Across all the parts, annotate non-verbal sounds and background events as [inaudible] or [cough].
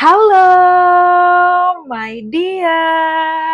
Halo, my dear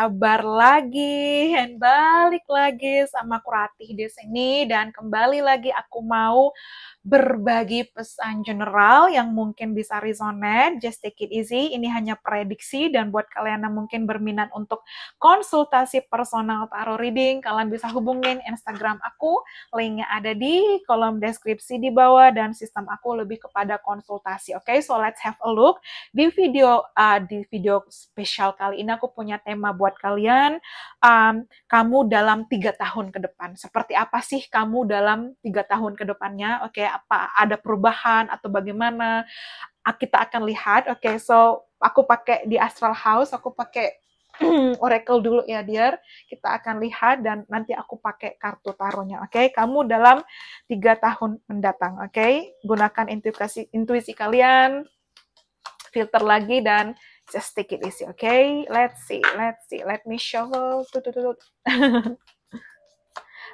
kabar lagi, dan balik lagi sama Kurati di sini dan kembali lagi aku mau berbagi pesan general yang mungkin bisa resonate, just take it easy, ini hanya prediksi dan buat kalian yang mungkin berminat untuk konsultasi personal tarot reading, kalian bisa hubungin Instagram aku, linknya ada di kolom deskripsi di bawah dan sistem aku lebih kepada konsultasi, oke? Okay? So let's have a look di video uh, di video spesial kali ini aku punya tema buat buat kalian um, kamu dalam tiga tahun ke depan seperti apa sih kamu dalam tiga tahun ke depannya oke okay, apa ada perubahan atau bagaimana ah, kita akan lihat oke okay, so aku pakai di astral house aku pakai [clears throat] Oracle dulu ya dear. Kita akan lihat dan nanti aku pakai kartu taruhnya. Oke, okay? kamu dalam tiga tahun mendatang. Oke, okay? gunakan intuisi intuisi kalian, filter lagi dan just take it easy, okay? Let's see, let's see, let me shovel. Oke, [laughs]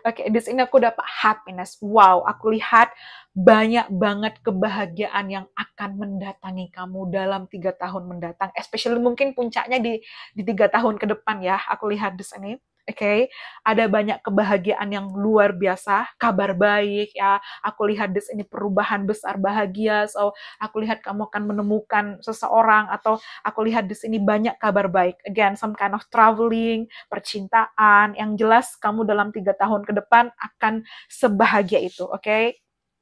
okay, di sini aku dapat happiness. Wow, aku lihat banyak banget kebahagiaan yang akan mendatangi kamu dalam tiga tahun mendatang. Especially mungkin puncaknya di di tiga tahun ke depan ya. Aku lihat di sini. Oke, okay? ada banyak kebahagiaan yang luar biasa, kabar baik ya. Aku lihat di sini perubahan besar bahagia. So, aku lihat kamu akan menemukan seseorang atau aku lihat di sini banyak kabar baik. Again, some kind of traveling, percintaan. Yang jelas kamu dalam tiga tahun ke depan akan sebahagia itu. Oke, okay?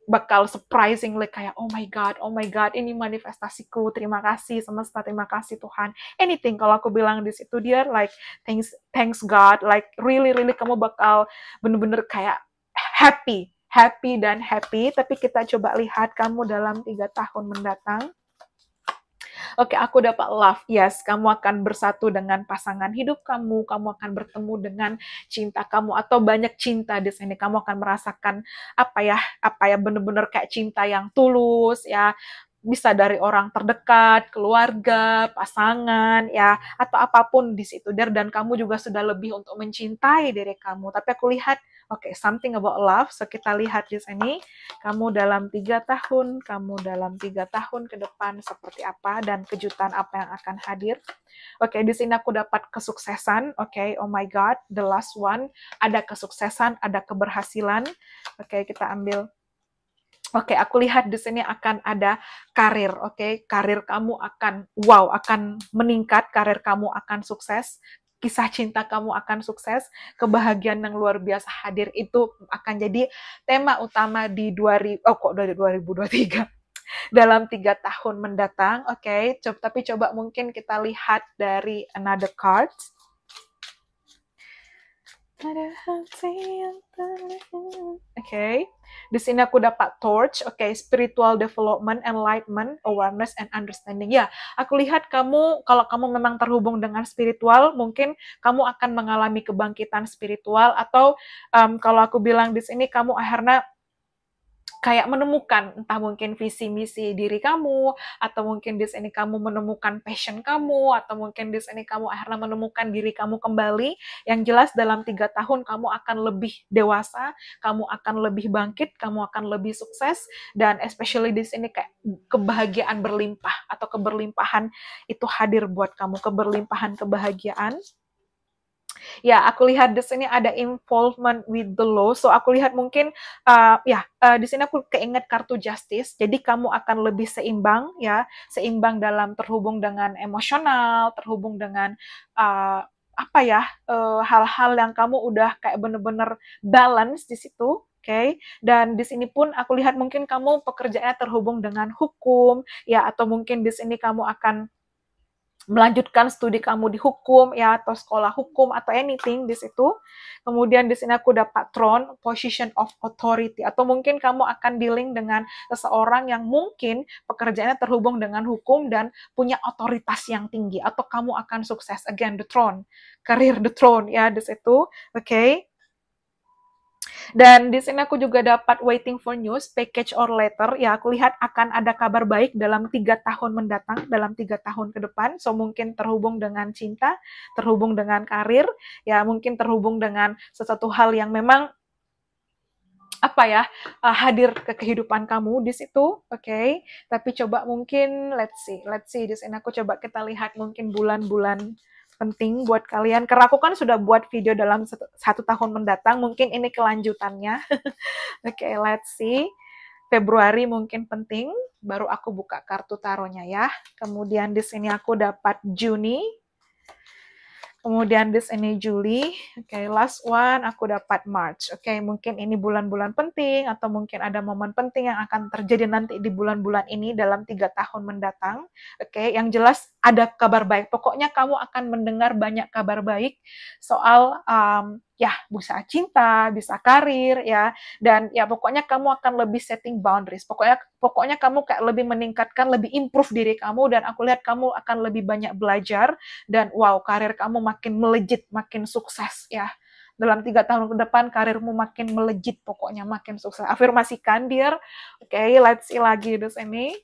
bakal surprisingly kayak oh my god, oh my god, ini manifestasiku. Terima kasih semesta, terima kasih Tuhan. Anything kalau aku bilang di situ dia like thanks thanks God, like really really kamu bakal bener-bener kayak happy, happy dan happy. Tapi kita coba lihat kamu dalam tiga tahun mendatang oke aku dapat love. Yes, kamu akan bersatu dengan pasangan hidup kamu, kamu akan bertemu dengan cinta kamu atau banyak cinta di sini. Kamu akan merasakan apa ya? Apa ya bener-bener kayak cinta yang tulus ya, bisa dari orang terdekat, keluarga, pasangan, ya, atau apapun di situ. Der, dan kamu juga sudah lebih untuk mencintai diri kamu. Tapi aku lihat, oke, okay, something about love. So, kita lihat di sini, kamu dalam tiga tahun, kamu dalam tiga tahun ke depan seperti apa, dan kejutan apa yang akan hadir. Oke, okay, di sini aku dapat kesuksesan. Oke, okay, oh my God, the last one. Ada kesuksesan, ada keberhasilan. Oke, okay, kita ambil Oke, okay, aku lihat di sini akan ada karir. Oke, okay? karir kamu akan wow, akan meningkat, karir kamu akan sukses, kisah cinta kamu akan sukses, kebahagiaan yang luar biasa hadir itu akan jadi tema utama di 2000 oh kok dari 2023 [laughs] dalam tiga tahun mendatang, oke. Okay? Coba, tapi coba mungkin kita lihat dari another card. Oke. Okay. Di sini aku dapat torch, oke, okay, spiritual development, enlightenment, awareness, and understanding. Ya, aku lihat kamu, kalau kamu memang terhubung dengan spiritual, mungkin kamu akan mengalami kebangkitan spiritual, atau um, kalau aku bilang di sini kamu akhirnya kayak menemukan entah mungkin visi misi diri kamu atau mungkin di sini kamu menemukan passion kamu atau mungkin di sini kamu akhirnya menemukan diri kamu kembali yang jelas dalam tiga tahun kamu akan lebih dewasa kamu akan lebih bangkit kamu akan lebih sukses dan especially di sini kayak kebahagiaan berlimpah atau keberlimpahan itu hadir buat kamu keberlimpahan kebahagiaan ya aku lihat di sini ada involvement with the law so aku lihat mungkin uh, ya uh, di sini aku keinget kartu justice jadi kamu akan lebih seimbang ya seimbang dalam terhubung dengan emosional terhubung dengan uh, apa ya uh, hal-hal uh, yang kamu udah kayak bener-bener balance di situ Oke, okay? dan di sini pun aku lihat mungkin kamu pekerjaannya terhubung dengan hukum, ya, atau mungkin di sini kamu akan melanjutkan studi kamu di hukum ya atau sekolah hukum atau anything di situ. Kemudian di sini aku dapat throne, position of authority atau mungkin kamu akan dealing dengan seseorang yang mungkin pekerjaannya terhubung dengan hukum dan punya otoritas yang tinggi atau kamu akan sukses again the throne, karir the throne ya di situ. Oke. Okay. Dan di sini aku juga dapat waiting for news, package or letter. Ya, aku lihat akan ada kabar baik dalam tiga tahun mendatang, dalam tiga tahun ke depan. So mungkin terhubung dengan cinta, terhubung dengan karir, ya mungkin terhubung dengan sesuatu hal yang memang apa ya uh, hadir ke kehidupan kamu di situ, oke? Okay? Tapi coba mungkin let's see, let's see di sini aku coba kita lihat mungkin bulan-bulan penting buat kalian karena aku kan sudah buat video dalam satu, satu tahun mendatang mungkin ini kelanjutannya [laughs] oke okay, let's see Februari mungkin penting baru aku buka kartu taronya ya kemudian di sini aku dapat Juni Kemudian this ini Juli. Oke, okay, last one aku dapat March. Oke, okay, mungkin ini bulan-bulan penting atau mungkin ada momen penting yang akan terjadi nanti di bulan-bulan ini dalam tiga tahun mendatang. Oke, okay, yang jelas ada kabar baik. Pokoknya kamu akan mendengar banyak kabar baik soal um, ya bisa cinta, bisa karir ya dan ya pokoknya kamu akan lebih setting boundaries. Pokoknya pokoknya kamu kayak lebih meningkatkan, lebih improve diri kamu dan aku lihat kamu akan lebih banyak belajar dan wow karir kamu makin melejit, makin sukses ya dalam tiga tahun ke depan karirmu makin melejit pokoknya makin sukses afirmasikan dear oke okay, let's see lagi di sini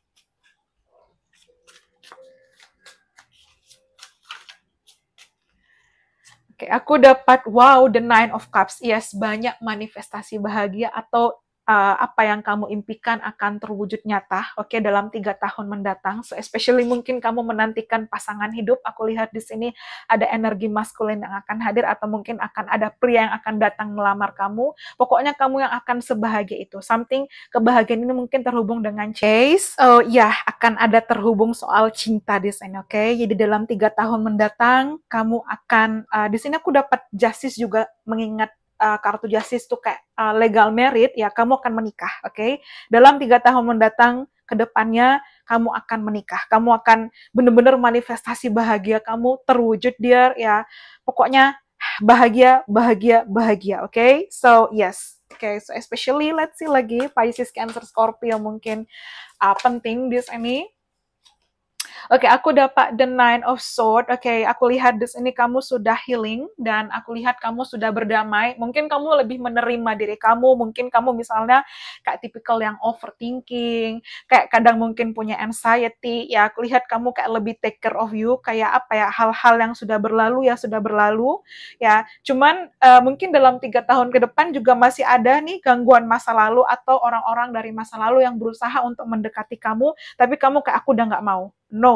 Oke, okay, aku dapat wow the nine of cups. Yes, banyak manifestasi bahagia atau Eh, apa yang kamu impikan akan terwujud nyata, oke, okay, dalam tiga tahun mendatang. So, especially mungkin kamu menantikan pasangan hidup. Aku lihat di sini ada energi maskulin yang akan hadir, atau mungkin akan ada pria yang akan datang melamar kamu. Pokoknya kamu yang akan sebahagia itu. Something kebahagiaan ini mungkin terhubung dengan chase. Oh ya, yeah, akan ada terhubung soal cinta di sini, oke? Okay? Jadi dalam tiga tahun mendatang kamu akan uh, di sini aku dapat justice juga mengingat uh, kartu justice itu kayak uh, legal merit, ya kamu akan menikah, oke? Okay? Dalam tiga tahun mendatang kedepannya kamu akan menikah, kamu akan benar-benar manifestasi bahagia kamu terwujud dia, ya pokoknya bahagia, bahagia, bahagia, oke? Okay? So yes, oke, okay, so especially let's see lagi Pisces, Cancer, Scorpio mungkin uh, penting di sini. Oke, okay, aku dapat the nine of sword. Oke, okay, aku lihat di sini kamu sudah healing dan aku lihat kamu sudah berdamai. Mungkin kamu lebih menerima diri kamu, mungkin kamu misalnya kayak tipikal yang overthinking, kayak kadang mungkin punya anxiety. Ya, aku lihat kamu kayak lebih take care of you, kayak apa ya, hal-hal yang sudah berlalu ya sudah berlalu. Ya, cuman uh, mungkin dalam tiga tahun ke depan juga masih ada nih gangguan masa lalu atau orang-orang dari masa lalu yang berusaha untuk mendekati kamu, tapi kamu kayak aku udah nggak mau no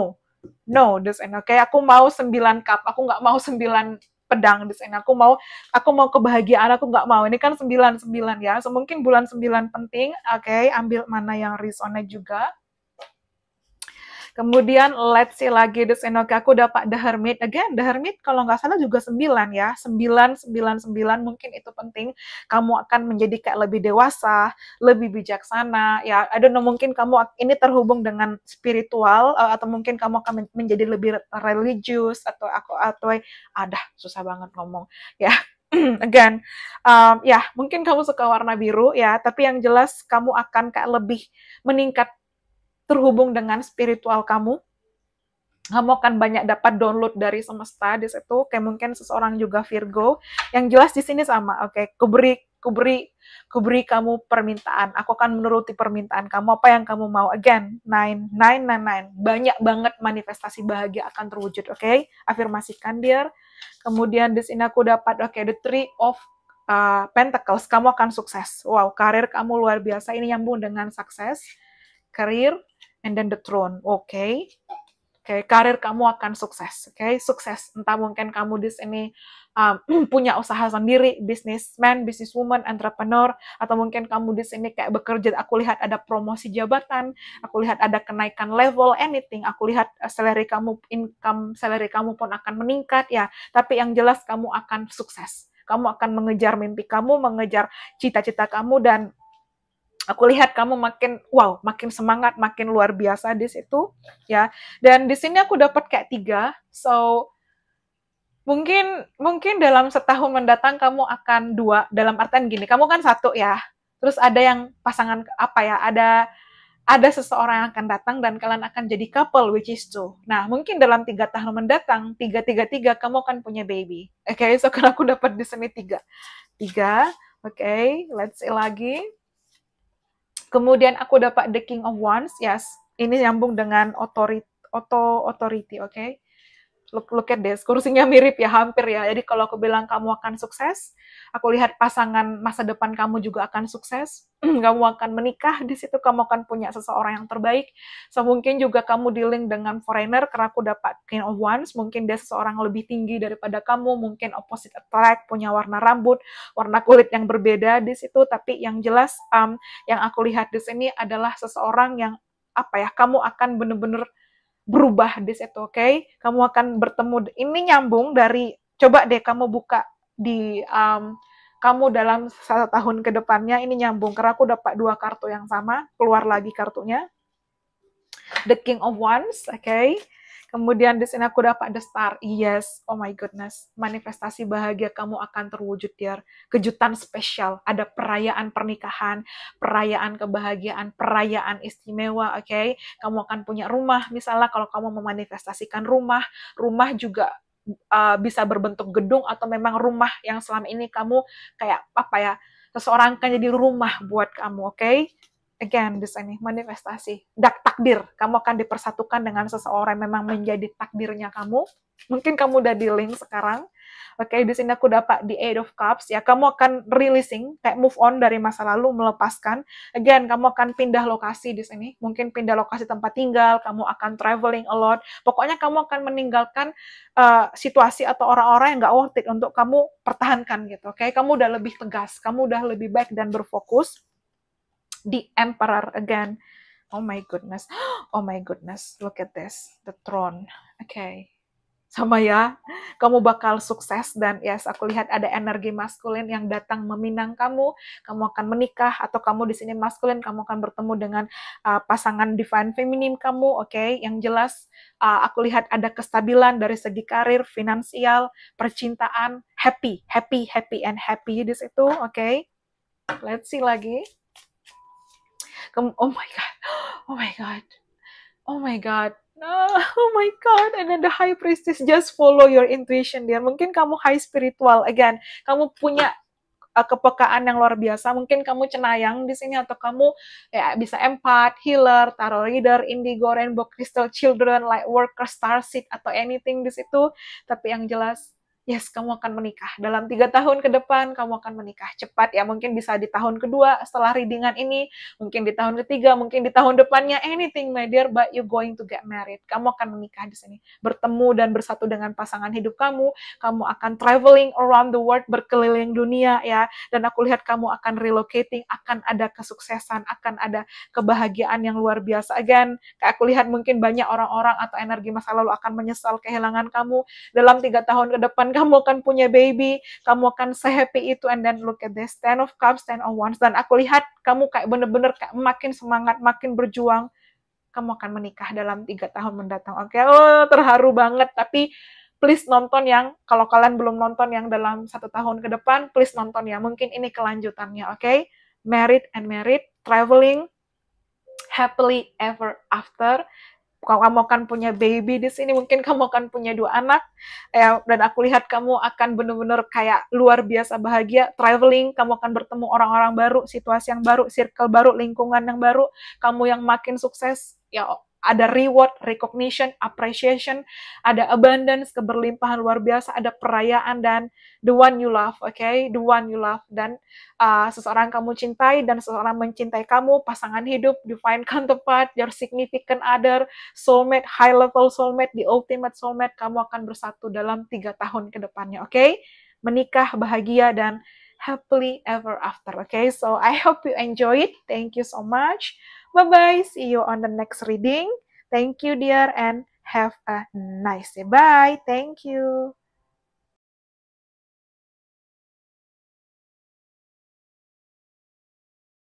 no this and kayak aku mau sembilan cup aku nggak mau sembilan pedang this aku mau aku mau kebahagiaan aku nggak mau ini kan sembilan sembilan ya so mungkin bulan sembilan penting oke okay, ambil mana yang resonate juga Kemudian let's see lagi aku udah dapat The Hermit. Again, The Hermit kalau nggak salah juga 9 ya. 9, 9, 9 mungkin itu penting. Kamu akan menjadi kayak lebih dewasa, lebih bijaksana. Ya, I don't know, mungkin kamu ini terhubung dengan spiritual eh, atau mungkin kamu akan menjadi lebih religius atau aku atau ada susah banget ngomong ya [clears throat] again, um, ya mungkin kamu suka warna biru ya, tapi yang jelas kamu akan kayak lebih meningkat terhubung dengan spiritual kamu. Kamu akan banyak dapat download dari semesta di situ. Kayak mungkin seseorang juga Virgo. Yang jelas di sini sama, oke. Okay? Kuberi kuberi kuberi kamu permintaan. Aku akan menuruti permintaan kamu apa yang kamu mau. Again, nine, nine, nine, nine. Banyak banget manifestasi bahagia akan terwujud. Oke, okay? afirmasikan dia. Kemudian di sini aku dapat oke okay, the three of uh, pentacles. Kamu akan sukses. Wow, karir kamu luar biasa. Ini nyambung dengan sukses. Karir, and then the throne. Oke. Okay? Oke, okay, karir kamu akan sukses. Oke, okay? sukses. Entah mungkin kamu di sini um, [clears throat] punya usaha sendiri, businessman, businesswoman, entrepreneur, atau mungkin kamu di sini kayak bekerja. Aku lihat ada promosi jabatan, aku lihat ada kenaikan level, anything. Aku lihat eh, salary kamu, income salary kamu pun akan meningkat ya. Tapi yang jelas kamu akan sukses. Kamu akan mengejar mimpi kamu, mengejar cita-cita kamu dan aku lihat kamu makin wow, makin semangat, makin luar biasa di situ ya. Dan di sini aku dapat kayak tiga, so mungkin mungkin dalam setahun mendatang kamu akan dua dalam artian gini, kamu kan satu ya, terus ada yang pasangan apa ya, ada ada seseorang yang akan datang dan kalian akan jadi couple which is two. Nah, mungkin dalam tiga tahun mendatang, tiga, tiga, tiga, kamu akan punya baby. Oke, okay, so karena [laughs] aku dapat di sini tiga. Tiga, oke, okay, let's see lagi. Kemudian aku dapat The King of Wands, yes. Ini nyambung dengan authority, oto, authority, oke? Okay? look, look at this, kursinya mirip ya, hampir ya. Jadi kalau aku bilang kamu akan sukses, aku lihat pasangan masa depan kamu juga akan sukses, [clears throat] kamu akan menikah di situ, kamu akan punya seseorang yang terbaik. So, mungkin juga kamu dealing dengan foreigner, karena aku dapat king of wands, mungkin dia seseorang lebih tinggi daripada kamu, mungkin opposite attract, punya warna rambut, warna kulit yang berbeda di situ, tapi yang jelas um, yang aku lihat di sini adalah seseorang yang apa ya, kamu akan bener-bener berubah this itu oke okay? kamu akan bertemu ini nyambung dari coba deh kamu buka di um, kamu dalam satu tahun ke depannya ini nyambung karena aku dapat dua kartu yang sama keluar lagi kartunya the king of wands oke okay? Kemudian di sini aku dapat the star. Yes, oh my goodness. Manifestasi bahagia kamu akan terwujud, dear. Kejutan spesial. Ada perayaan pernikahan, perayaan kebahagiaan, perayaan istimewa, oke? Okay? Kamu akan punya rumah, misalnya kalau kamu memanifestasikan rumah, rumah juga uh, bisa berbentuk gedung atau memang rumah yang selama ini kamu kayak apa ya, seseorang kan jadi rumah buat kamu, oke? Okay? again di sini manifestasi dak takdir kamu akan dipersatukan dengan seseorang yang memang menjadi takdirnya kamu mungkin kamu udah di link sekarang oke okay, di sini aku dapat di eight of cups ya kamu akan releasing kayak move on dari masa lalu melepaskan again kamu akan pindah lokasi di sini mungkin pindah lokasi tempat tinggal kamu akan traveling a lot pokoknya kamu akan meninggalkan uh, situasi atau orang-orang yang nggak worth it untuk kamu pertahankan gitu oke okay? kamu udah lebih tegas kamu udah lebih baik dan berfokus the emperor again. Oh my goodness. [gasps] Oh my goodness. Look at this. The throne. Okay. Sama ya. Kamu bakal sukses dan yes, aku lihat ada energi maskulin yang datang meminang kamu. Kamu akan menikah atau kamu di sini maskulin, kamu akan bertemu dengan uh, pasangan divine feminim kamu, oke? Okay? Yang jelas uh, aku lihat ada kestabilan dari segi karir, finansial, percintaan, happy, happy, happy and happy di situ, oke? Okay? Let's see lagi. Oh, [gasps] oh my god oh my god oh my god oh my god and then the high priestess just follow your intuition dear mungkin kamu high spiritual again kamu punya uh, kepekaan yang luar biasa mungkin kamu cenayang di sini atau kamu ya, bisa empat healer tarot reader indigo rainbow crystal children light worker star seed atau anything di situ tapi yang jelas yes, kamu akan menikah. Dalam tiga tahun ke depan, kamu akan menikah cepat ya. Mungkin bisa di tahun kedua setelah readingan ini, mungkin di tahun ketiga, mungkin di tahun depannya, anything my dear, but you going to get married. Kamu akan menikah di sini. Bertemu dan bersatu dengan pasangan hidup kamu, kamu akan traveling around the world, berkeliling dunia ya. Dan aku lihat kamu akan relocating, akan ada kesuksesan, akan ada kebahagiaan yang luar biasa. Again, kayak aku lihat mungkin banyak orang-orang atau energi masa lalu akan menyesal kehilangan kamu. Dalam tiga tahun ke depan, kamu akan punya baby, kamu akan sehappy itu, and then look at this, ten of cups, ten of wands, dan aku lihat kamu kayak bener-bener kayak makin semangat, makin berjuang, kamu akan menikah dalam tiga tahun mendatang, oke, okay? oh terharu banget, tapi please nonton yang kalau kalian belum nonton yang dalam satu tahun ke depan, please nonton ya. Mungkin ini kelanjutannya, oke? Okay? Married and married, traveling, happily ever after, kamu akan punya baby di sini, mungkin kamu akan punya dua anak, eh, dan aku lihat kamu akan benar-benar kayak luar biasa bahagia, traveling, kamu akan bertemu orang-orang baru, situasi yang baru, circle baru, lingkungan yang baru, kamu yang makin sukses, ya ada reward, recognition, appreciation, ada abundance, keberlimpahan luar biasa, ada perayaan dan the one you love, oke, okay? the one you love dan uh, seseorang kamu cintai dan seseorang mencintai kamu, pasangan hidup, divine [laughs] counterpart, your significant other, soulmate, high level soulmate, the ultimate soulmate, kamu akan bersatu dalam tiga tahun ke depannya, oke? Okay? Menikah bahagia dan happily ever after, oke? Okay? So I hope you enjoy it. Thank you so much. Bye-bye. See you on the next reading. Thank you, dear, and have a nice day. Bye. Thank you.